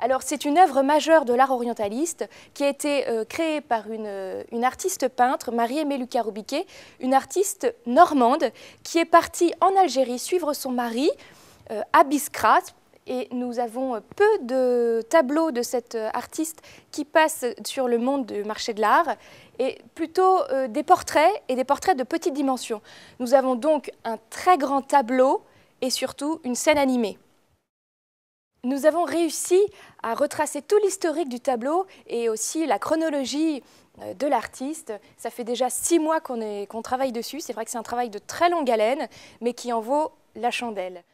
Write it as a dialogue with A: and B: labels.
A: Alors c'est une œuvre majeure
B: de l'art orientaliste qui a été euh, créée par euh, une, artiste peintre, Marie-Aimée Lucas une artiste normande qui est partie en Algérie suivre son mari à euh, Biskra. Et nous avons peu de tableaux de cette artiste qui passe sur le monde du marché de l'art, et plutôt des portraits et des portraits de petite dimension. Nous avons donc un très grand tableau et surtout une scène animée. Nous avons réussi à retracer tout l'historique du tableau et aussi la chronologie euh, de l'artiste. Ça fait déjà six mois qu'on travaille dessus. C'est vrai que c'est un travail de très longue haleine, mais qui en vaut la chandelle.